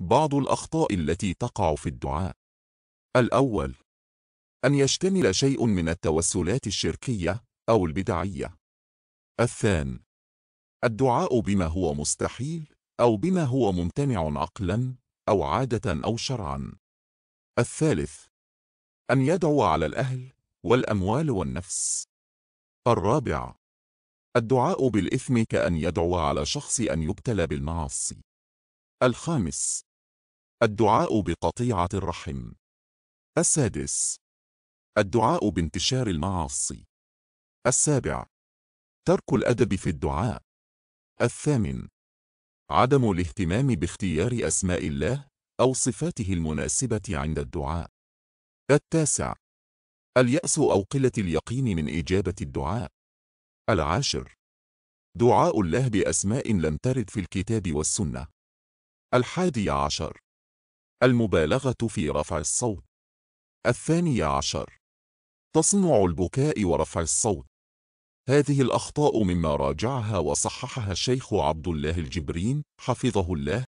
بعض الأخطاء التي تقع في الدعاء الأول أن يشتمل شيء من التوسلات الشركية أو البدعية الثان الدعاء بما هو مستحيل أو بما هو ممتنع عقلاً أو عادة أو شرعاً الثالث أن يدعو على الأهل والأموال والنفس الرابع الدعاء بالإثم كأن يدعو على شخص أن يبتلى بالمعاصي الخامس الدعاء بقطيعة الرحم السادس الدعاء بانتشار المعاصي السابع ترك الأدب في الدعاء الثامن عدم الاهتمام باختيار أسماء الله أو صفاته المناسبة عند الدعاء التاسع اليأس أو قلة اليقين من إجابة الدعاء العاشر دعاء الله بأسماء لم ترد في الكتاب والسنة الحادي عشر المبالغة في رفع الصوت الثاني عشر تصنع البكاء ورفع الصوت هذه الأخطاء مما راجعها وصححها الشيخ عبد الله الجبرين حفظه الله